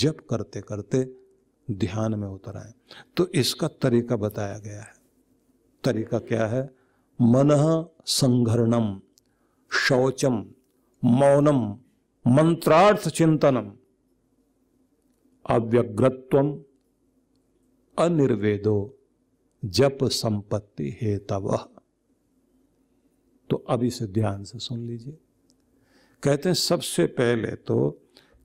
जप करते करते ध्यान में उतर आए तो इसका तरीका बताया गया है तरीका क्या है मन संघर्णम शौचम मौनम मंत्रार्थ चिंतनम अव्यग्रत्व अनिर्वेदो जप संपत्ति हेतव तो अब इसे ध्यान से सुन लीजिए कहते हैं सबसे पहले तो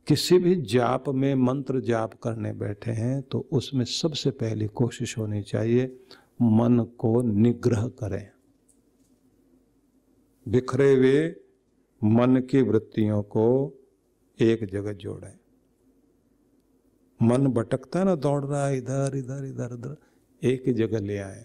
किसी भी जाप में मंत्र जाप करने बैठे हैं तो उसमें सबसे पहली कोशिश होनी चाहिए मन को निग्रह करें बिखरे हुए मन की वृत्तियों को एक जगह जोड़ें मन भटकता है ना दौड़ रहा है इधर इधर इधर उधर एक ही जगह ले आए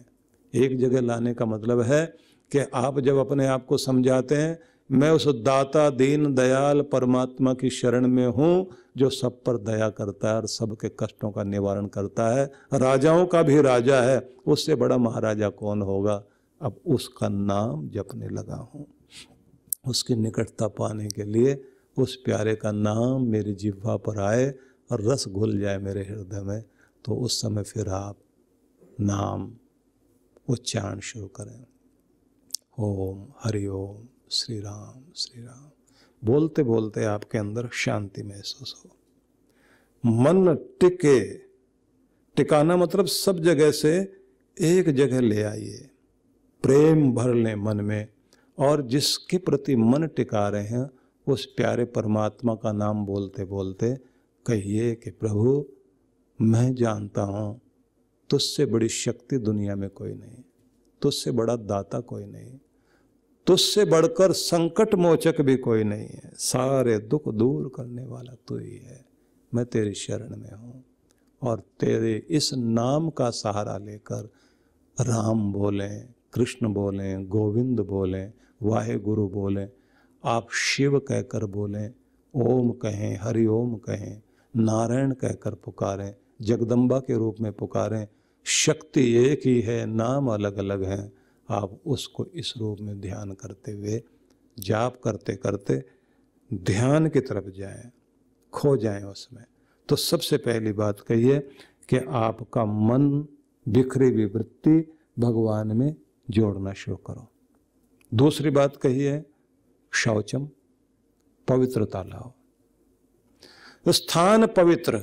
एक जगह लाने का मतलब है कि आप जब अपने आप को समझाते हैं मैं उस दाता दीन दयाल परमात्मा की शरण में हूँ जो सब पर दया करता है और सबके कष्टों का निवारण करता है राजाओं का भी राजा है उससे बड़ा महाराजा कौन होगा अब उसका नाम जपने लगा हूँ उसकी निकटता पाने के लिए उस प्यारे का नाम मेरी जिह्वा पर आए और रस घुल जाए मेरे हृदय में तो उस समय फिर आप नाम उच्चारण शुरू करें ओम हरिओम श्री राम श्री राम बोलते बोलते आपके अंदर शांति महसूस हो मन टिके टिकाना मतलब सब जगह से एक जगह ले आइए प्रेम भर लें मन में और जिसके प्रति मन टिका रहे हैं उस प्यारे परमात्मा का नाम बोलते बोलते कहिए कि प्रभु मैं जानता हूँ तुझसे बड़ी शक्ति दुनिया में कोई नहीं तुझसे बड़ा दाता कोई नहीं तुझसे बढ़कर संकट मोचक भी कोई नहीं है सारे दुख दूर करने वाला तू ही है मैं तेरी शरण में हूँ और तेरे इस नाम का सहारा लेकर राम बोलें कृष्ण बोलें गोविंद बोलें वाहे गुरु बोलें आप शिव कहकर बोलें ओम कहें हरि ओम कहें नारायण कहकर पुकारें जगदम्बा के रूप में पुकारें शक्ति एक ही है नाम अलग अलग हैं आप उसको इस रूप में ध्यान करते हुए जाप करते करते ध्यान की तरफ जाएं खो जाएं उसमें तो सबसे पहली बात कहिए कि आपका मन बिखरी विवृत्ति भगवान में जोड़ना शुरू करो दूसरी बात कहिए शौचम पवित्रता लाओ स्थान पवित्र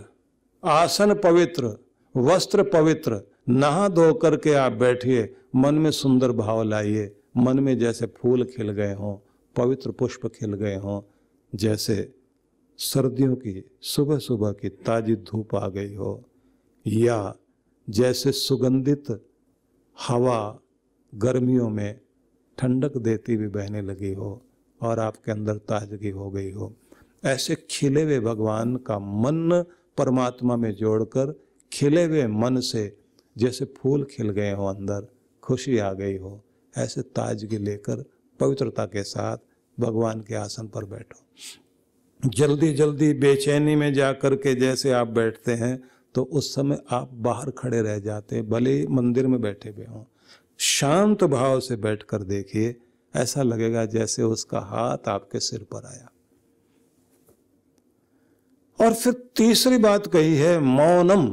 आसन पवित्र वस्त्र पवित्र नहा धो करके आप बैठिए मन में सुंदर भाव लाइए मन में जैसे फूल खिल गए हों पवित्र पुष्प खिल गए हों जैसे सर्दियों की सुबह सुबह की ताजी धूप आ गई हो या जैसे सुगंधित हवा गर्मियों में ठंडक देती हुई बहने लगी हो और आपके अंदर ताजगी हो गई हो ऐसे खिले हुए भगवान का मन परमात्मा में जोड़कर खिले हुए मन से जैसे फूल खिल गए हो अंदर खुशी आ गई हो ऐसे ताजगी लेकर पवित्रता के साथ भगवान के आसन पर बैठो जल्दी जल्दी बेचैनी में जा कर के जैसे आप बैठते हैं तो उस समय आप बाहर खड़े रह जाते भले मंदिर में बैठे हुए हों शांत भाव से बैठकर देखिए ऐसा लगेगा जैसे उसका हाथ आपके सिर पर आया और फिर तीसरी बात कही है मौनम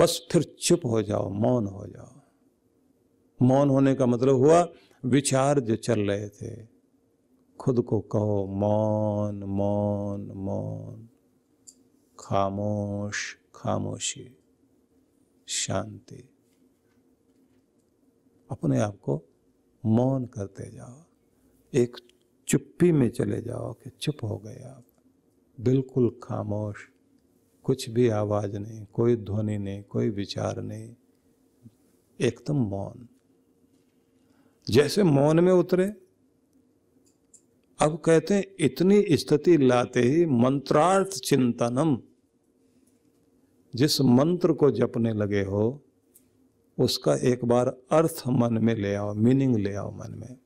बस फिर चुप हो जाओ मौन हो जाओ मौन होने का मतलब हुआ विचार जो चल रहे थे खुद को कहो मौन मौन मौन खामोश खामोशी शांति अपने आप को मौन करते जाओ एक चुप्पी में चले जाओ कि चुप हो गए आप बिल्कुल खामोश कुछ भी आवाज़ नहीं कोई ध्वनि नहीं कोई विचार नहीं एकदम मौन जैसे मौन में उतरे अब कहते हैं इतनी स्थिति लाते ही मंत्रार्थ चिंतनम जिस मंत्र को जपने लगे हो उसका एक बार अर्थ मन में ले आओ मीनिंग ले आओ मन में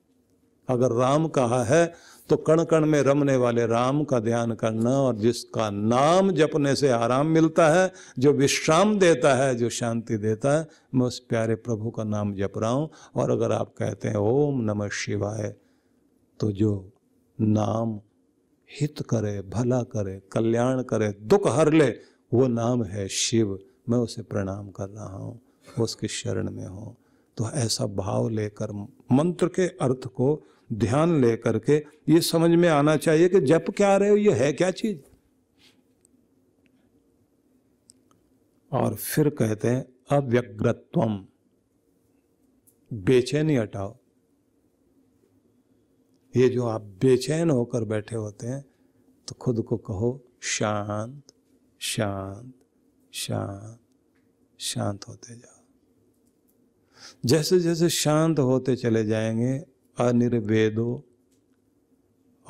अगर राम कहा है तो कण कण में रमने वाले राम का ध्यान करना और जिसका नाम जपने से आराम मिलता है जो विश्राम देता है जो शांति देता है मैं उस प्यारे प्रभु का नाम जप रहा हूँ और अगर आप कहते हैं ओम नमः शिवाय तो जो नाम हित करे भला करे कल्याण करे दुख हर ले वो नाम है शिव मैं उसे प्रणाम कर रहा हूँ उसके शरण में हूँ तो ऐसा भाव लेकर मंत्र के अर्थ को ध्यान ले करके ये समझ में आना चाहिए कि जप क्या रहे हो ये है क्या चीज और फिर कहते हैं अव्यग्रत्वम बेचैनी हटाओ ये जो आप बेचैन होकर बैठे होते हैं तो खुद को कहो शांत शांत शांत शांत होते जाओ जैसे जैसे शांत होते चले जाएंगे अनिर्वेदो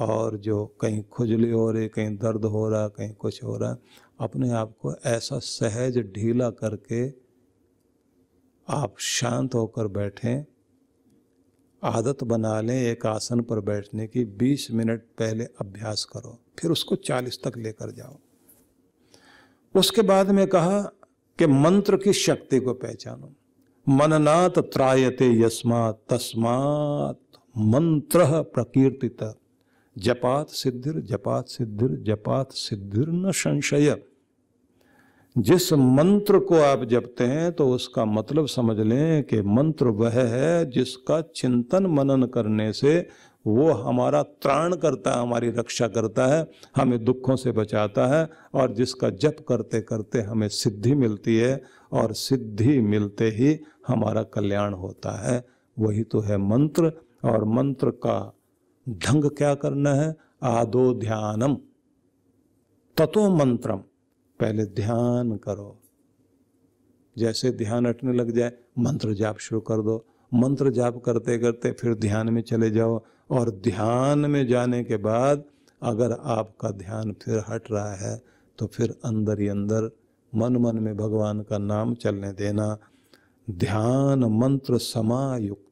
और जो कहीं खुजली हो रही कहीं दर्द हो रहा कहीं कुछ हो रहा अपने आप को ऐसा सहज ढीला करके आप शांत होकर बैठें आदत बना लें एक आसन पर बैठने की 20 मिनट पहले अभ्यास करो फिर उसको 40 तक लेकर जाओ उसके बाद में कहा कि मंत्र की शक्ति को पहचानो मननात त्रायते यस्मात तस्मात मंत्र प्रकीर्तित जपात सिद्धिर जपात सिद्धिर जपात सिद्धिर न संशय जिस मंत्र को आप जपते हैं तो उसका मतलब समझ लें कि मंत्र वह है जिसका चिंतन मनन करने से वो हमारा त्राण करता है हमारी रक्षा करता है हमें दुखों से बचाता है और जिसका जप करते करते हमें सिद्धि मिलती है और सिद्धि मिलते ही हमारा कल्याण होता है वही तो है मंत्र और मंत्र का ढंग क्या करना है आदो ध्यानम ततो मंत्रम पहले ध्यान करो जैसे ध्यान हटने लग जाए मंत्र जाप शुरू कर दो मंत्र जाप करते करते फिर ध्यान में चले जाओ और ध्यान में जाने के बाद अगर आपका ध्यान फिर हट रहा है तो फिर अंदर ही अंदर मन मन में भगवान का नाम चलने देना ध्यान मंत्र समायुक्त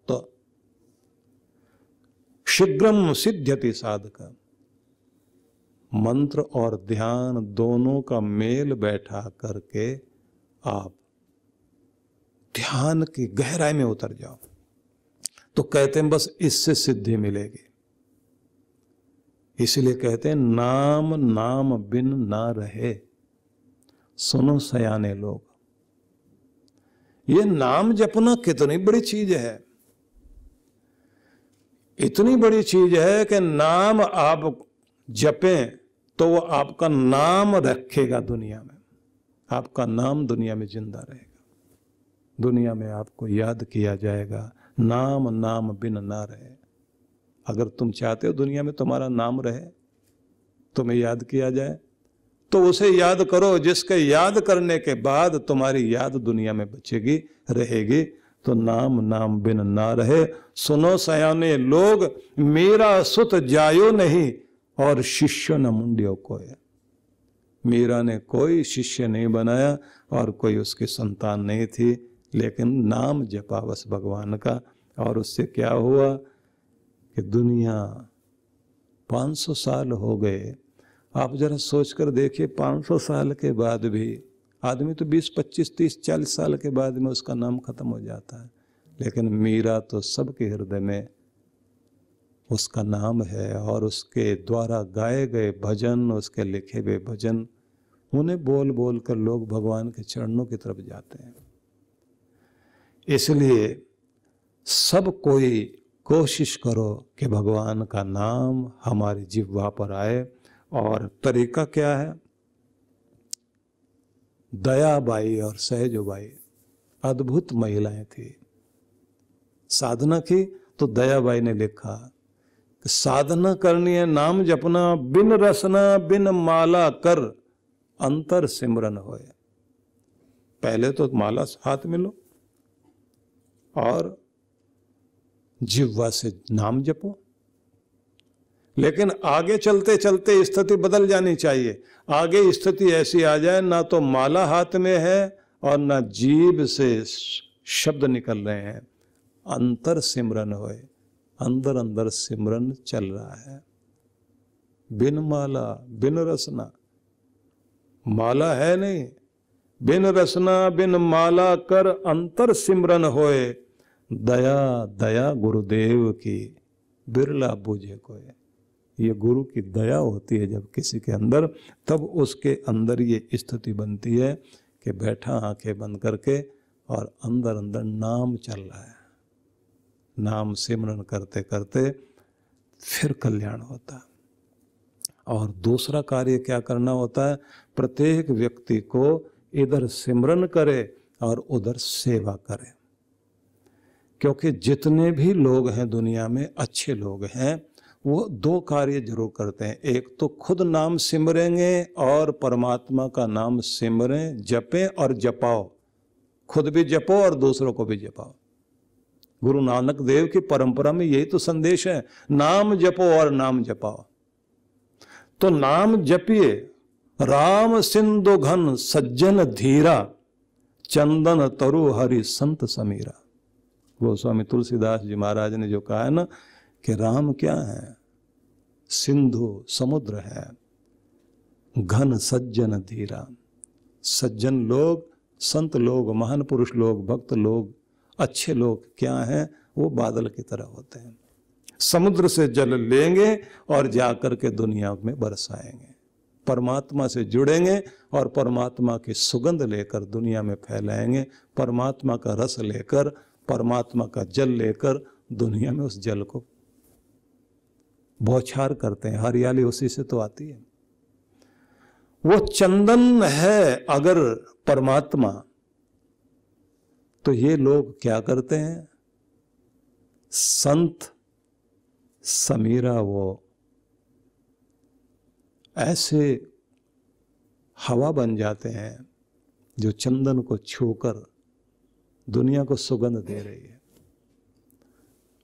शीघ्रम सिद्ध्यति साधक मंत्र और ध्यान दोनों का मेल बैठा करके आप ध्यान की गहराई में उतर जाओ तो कहते हैं बस इससे सिद्धि मिलेगी इसलिए कहते हैं नाम नाम बिन ना रहे सुनो सयाने लोग ये नाम जपना कितनी बड़ी चीज है इतनी बड़ी चीज है कि नाम आप जपें तो वो आपका नाम रखेगा दुनिया में आपका नाम दुनिया में जिंदा रहेगा दुनिया में आपको याद किया जाएगा नाम नाम बिन ना रहे अगर तुम चाहते हो दुनिया में तुम्हारा नाम रहे तुम्हें याद किया जाए तो उसे याद करो जिसके याद करने के बाद तुम्हारी याद दुनिया में बचेगी रहेगी तो नाम नाम बिन ना रहे सुनो सयाने लोग मेरा सुत जायो नहीं और शिष्य न मुंडियो कोय मीरा ने कोई शिष्य नहीं बनाया और कोई उसकी संतान नहीं थी लेकिन नाम जपा बस भगवान का और उससे क्या हुआ कि दुनिया 500 साल हो गए आप जरा सोचकर देखिए 500 साल के बाद भी आदमी तो 20, 25, 30, 40 साल के बाद में उसका नाम खत्म हो जाता है लेकिन मीरा तो सबके हृदय में उसका नाम है और उसके द्वारा गाए गए भजन उसके लिखे हुए भजन उन्हें बोल बोल कर लोग भगवान के चरणों की तरफ जाते हैं इसलिए सब कोई कोशिश करो कि भगवान का नाम हमारी जिह्वा पर आए और तरीका क्या है दयाबाई और सहजोबाई अद्भुत महिलाएं थी साधना की तो दयाबाई ने लिखा कि साधना करनी है नाम जपना बिन रसना बिन माला कर अंतर सिमरन होए पहले तो माला हाथ मिलो और जिह्वा से नाम जपो लेकिन आगे चलते चलते स्थिति बदल जानी चाहिए आगे स्थिति ऐसी आ जाए ना तो माला हाथ में है और ना जीव से शब्द निकल रहे हैं अंतर सिमरन होए अंदर अंदर सिमरन चल रहा है बिन माला बिन रसना माला है नहीं बिन रसना बिन माला कर अंतर सिमरन होए दया दया गुरुदेव की बिरला बूझे कोई ये गुरु की दया होती है जब किसी के अंदर तब उसके अंदर ये स्थिति बनती है कि बैठा आंखें बंद करके और अंदर अंदर नाम चल रहा है नाम सिमरन करते करते फिर कल्याण होता है और दूसरा कार्य क्या करना होता है प्रत्येक व्यक्ति को इधर सिमरन करे और उधर सेवा करे क्योंकि जितने भी लोग हैं दुनिया में अच्छे लोग हैं वो दो कार्य जरूर करते हैं एक तो खुद नाम सिमरेंगे और परमात्मा का नाम सिमरें जपें और जपाओ खुद भी जपो और दूसरों को भी जपाओ गुरु नानक देव की परंपरा में यही तो संदेश है नाम जपो और नाम जपाओ तो नाम जपिए राम सिंधु घन सज्जन धीरा चंदन तरु हरि संत समीरा गोस्वामी तुलसीदास जी महाराज ने जो कहा है ना कि राम क्या है सिंधु समुद्र है घन सज्जन धीरा सज्जन लोग संत लोग महान पुरुष लोग भक्त लोग अच्छे लोग क्या हैं वो बादल की तरह होते हैं समुद्र से जल लेंगे और जाकर के दुनिया में बरसाएंगे परमात्मा से जुड़ेंगे और परमात्मा की सुगंध लेकर दुनिया में फैलाएंगे परमात्मा का रस लेकर परमात्मा का जल लेकर दुनिया में उस जल को बौछार करते हैं हरियाली उसी से तो आती है वो चंदन है अगर परमात्मा तो ये लोग क्या करते हैं संत समीरा वो ऐसे हवा बन जाते हैं जो चंदन को छूकर दुनिया को सुगंध दे रही है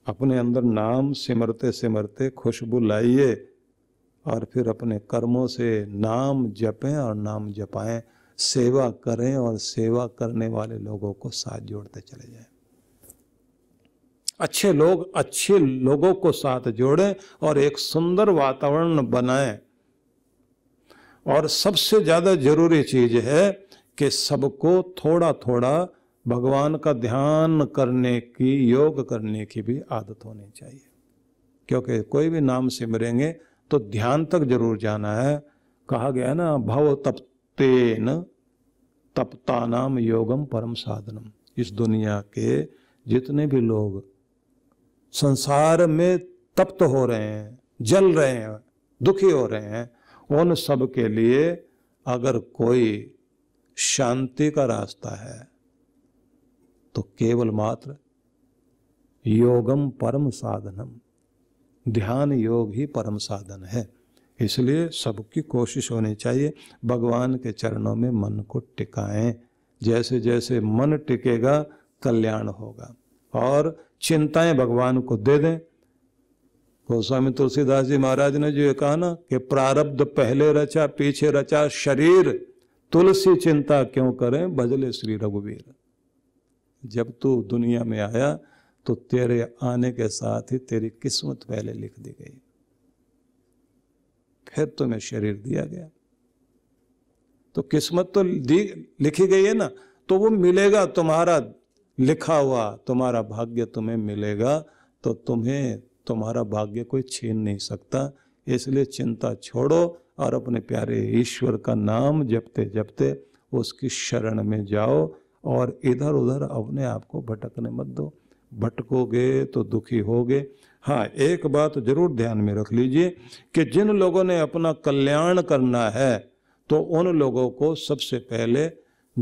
अपने अंदर नाम सिमरते सिमरते खुशबू लाइए और फिर अपने कर्मों से नाम जपें और नाम जपाएं सेवा करें और सेवा करने वाले लोगों को साथ जोड़ते चले जाएं अच्छे लोग अच्छे लोगों को साथ जोड़ें और एक सुंदर वातावरण बनाएं और सबसे ज़्यादा जरूरी चीज़ है कि सबको थोड़ा थोड़ा भगवान का ध्यान करने की योग करने की भी आदत होनी चाहिए क्योंकि कोई भी नाम सिमरेंगे तो ध्यान तक जरूर जाना है कहा गया ना भव तप्तेन तपता नाम योगम परम साधनम इस दुनिया के जितने भी लोग संसार में तप्त हो रहे हैं जल रहे हैं दुखी हो रहे हैं उन सब के लिए अगर कोई शांति का रास्ता है तो केवल मात्र योगम परम साधनम ध्यान योग ही परम साधन है इसलिए सबकी कोशिश होनी चाहिए भगवान के चरणों में मन को टिकाएं जैसे जैसे मन टिकेगा कल्याण होगा और चिंताएं भगवान को दे दें गोस्वामी तुलसीदास जी महाराज ने जो ये कहा ना कि प्रारब्ध पहले रचा पीछे रचा शरीर तुलसी चिंता क्यों करें बजले श्री रघुवीर जब तू दुनिया में आया तो तेरे आने के साथ ही तेरी किस्मत पहले लिख दी गई फिर तुम्हें शरीर दिया गया तो किस्मत तो दी लिखी गई है ना तो वो मिलेगा तुम्हारा लिखा हुआ तुम्हारा भाग्य तुम्हें मिलेगा तो तुम्हें तुम्हारा भाग्य कोई छीन नहीं सकता इसलिए चिंता छोड़ो और अपने प्यारे ईश्वर का नाम जपते जपते उसकी शरण में जाओ और इधर उधर अपने आप को भटकने मत दो भटकोगे तो दुखी होगे हाँ एक बात जरूर ध्यान में रख लीजिए कि जिन लोगों ने अपना कल्याण करना है तो उन लोगों को सबसे पहले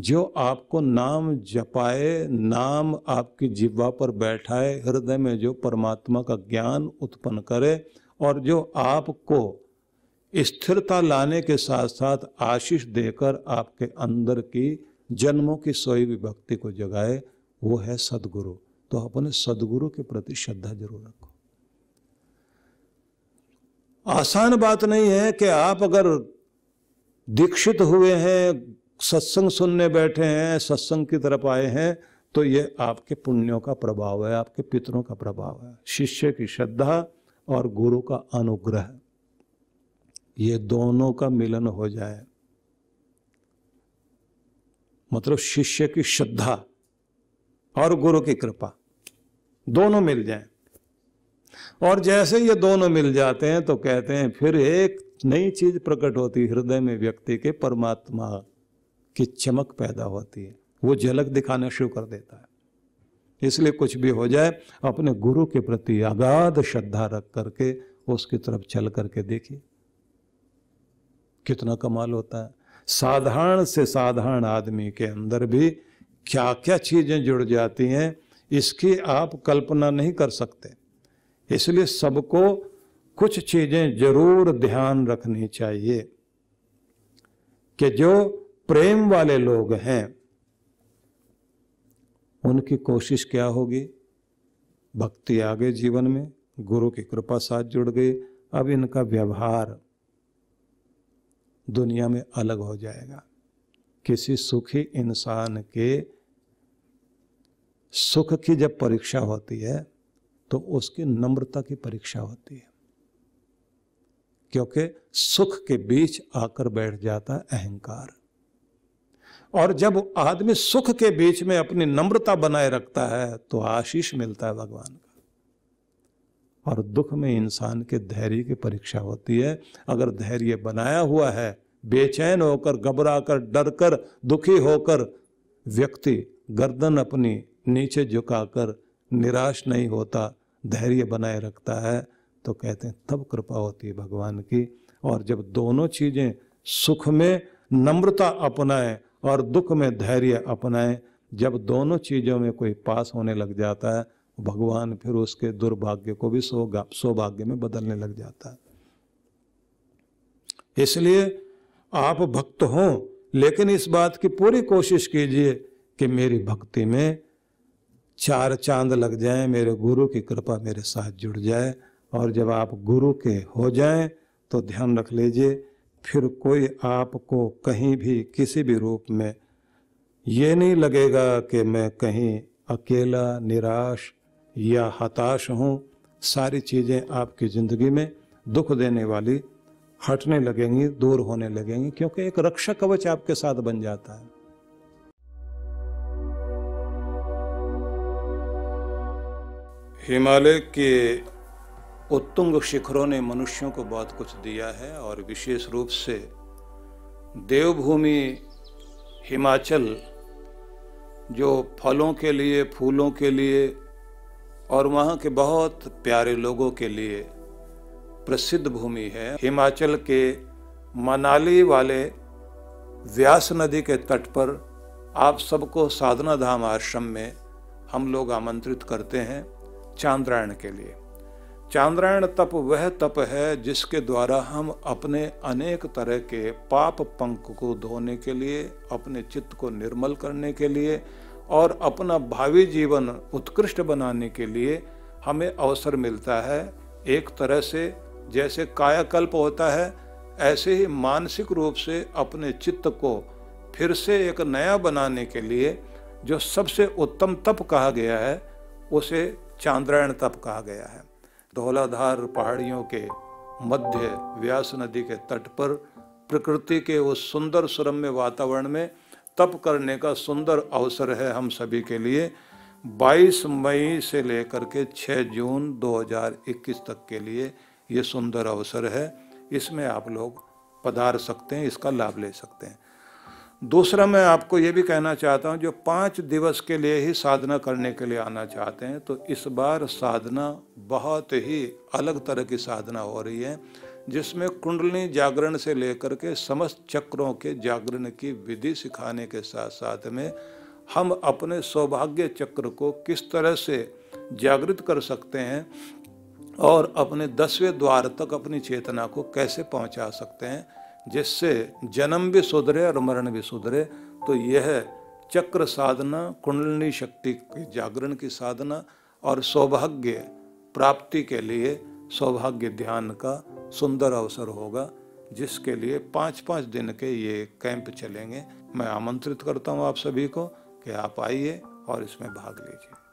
जो आपको नाम जपाए नाम आपकी जिब्वा पर बैठाए हृदय में जो परमात्मा का ज्ञान उत्पन्न करे और जो आपको स्थिरता लाने के साथ साथ आशीष देकर आपके अंदर की जन्मों की सोई विभक्ति को जगाए वो है सदगुरु तो अपने सदगुरु के प्रति श्रद्धा जरूर रखो आसान बात नहीं है कि आप अगर दीक्षित हुए हैं सत्संग सुनने बैठे हैं सत्संग की तरफ आए हैं तो ये आपके पुण्यों का प्रभाव है आपके पितरों का प्रभाव है शिष्य की श्रद्धा और गुरु का अनुग्रह ये दोनों का मिलन हो जाए मतलब शिष्य की श्रद्धा और गुरु की कृपा दोनों मिल जाए और जैसे ये दोनों मिल जाते हैं तो कहते हैं फिर एक नई चीज प्रकट होती है हृदय में व्यक्ति के परमात्मा की चमक पैदा होती है वो झलक दिखाना शुरू कर देता है इसलिए कुछ भी हो जाए अपने गुरु के प्रति अगाध श्रद्धा रख करके उसकी तरफ चल करके देखिए कितना कमाल होता है साधारण से साधारण आदमी के अंदर भी क्या क्या चीज़ें जुड़ जाती हैं इसकी आप कल्पना नहीं कर सकते इसलिए सबको कुछ चीज़ें जरूर ध्यान रखनी चाहिए कि जो प्रेम वाले लोग हैं उनकी कोशिश क्या होगी भक्ति आगे जीवन में गुरु की कृपा साथ जुड़ गई अब इनका व्यवहार दुनिया में अलग हो जाएगा किसी सुखी इंसान के सुख की जब परीक्षा होती है तो उसकी नम्रता की परीक्षा होती है क्योंकि सुख के बीच आकर बैठ जाता है अहंकार और जब आदमी सुख के बीच में अपनी नम्रता बनाए रखता है तो आशीष मिलता है भगवान का और दुख में इंसान के धैर्य की परीक्षा होती है अगर धैर्य बनाया हुआ है बेचैन होकर घबरा कर डर कर दुखी होकर व्यक्ति गर्दन अपनी नीचे झुकाकर निराश नहीं होता धैर्य बनाए रखता है तो कहते हैं तब कृपा होती है भगवान की और जब दोनों चीज़ें सुख में नम्रता अपनाएं और दुख में धैर्य अपनाएं जब दोनों चीज़ों में कोई पास होने लग जाता है भगवान फिर उसके दुर्भाग्य को भी सौगा सौभाग्य में बदलने लग जाता है इसलिए आप भक्त हो लेकिन इस बात की पूरी कोशिश कीजिए कि मेरी भक्ति में चार चांद लग जाए मेरे गुरु की कृपा मेरे साथ जुड़ जाए और जब आप गुरु के हो जाएं तो ध्यान रख लीजिए फिर कोई आपको कहीं भी किसी भी रूप में ये नहीं लगेगा कि मैं कहीं अकेला निराश या हताश हों सारी चीज़ें आपकी ज़िंदगी में दुख देने वाली हटने लगेंगी दूर होने लगेंगी क्योंकि एक रक्षा कवच आपके साथ बन जाता है हिमालय के उत्तुंग शिखरों ने मनुष्यों को बहुत कुछ दिया है और विशेष रूप से देवभूमि हिमाचल जो फलों के लिए फूलों के लिए और वहाँ के बहुत प्यारे लोगों के लिए प्रसिद्ध भूमि है हिमाचल के मनाली वाले व्यास नदी के तट पर आप सबको साधना धाम आश्रम में हम लोग आमंत्रित करते हैं चांद्रायण के लिए चांद्रायण तप वह तप है जिसके द्वारा हम अपने अनेक तरह के पाप पंख को धोने के लिए अपने चित्त को निर्मल करने के लिए और अपना भावी जीवन उत्कृष्ट बनाने के लिए हमें अवसर मिलता है एक तरह से जैसे कायाकल्प होता है ऐसे ही मानसिक रूप से अपने चित्त को फिर से एक नया बनाने के लिए जो सबसे उत्तम तप कहा गया है उसे चांद्रायण तप कहा गया है धौलाधार पहाड़ियों के मध्य व्यास नदी के तट पर प्रकृति के उस सुंदर सुरम्य वातावरण में तप करने का सुंदर अवसर है हम सभी के लिए 22 मई से लेकर के 6 जून 2021 तक के लिए ये सुंदर अवसर है इसमें आप लोग पधार सकते हैं इसका लाभ ले सकते हैं दूसरा मैं आपको ये भी कहना चाहता हूँ जो पाँच दिवस के लिए ही साधना करने के लिए आना चाहते हैं तो इस बार साधना बहुत ही अलग तरह की साधना हो रही है जिसमें कुंडली जागरण से लेकर के समस्त चक्रों के जागरण की विधि सिखाने के साथ साथ में हम अपने सौभाग्य चक्र को किस तरह से जागृत कर सकते हैं और अपने दसवें द्वार तक अपनी चेतना को कैसे पहुंचा सकते हैं जिससे जन्म भी सुधरे और मरण भी सुधरे तो यह चक्र साधना कुंडलिनी शक्ति जागरण की साधना और सौभाग्य प्राप्ति के लिए सौभाग्य ध्यान का सुंदर अवसर होगा जिसके लिए पाँच पाँच दिन के ये कैंप चलेंगे मैं आमंत्रित करता हूँ आप सभी को कि आप आइए और इसमें भाग लीजिए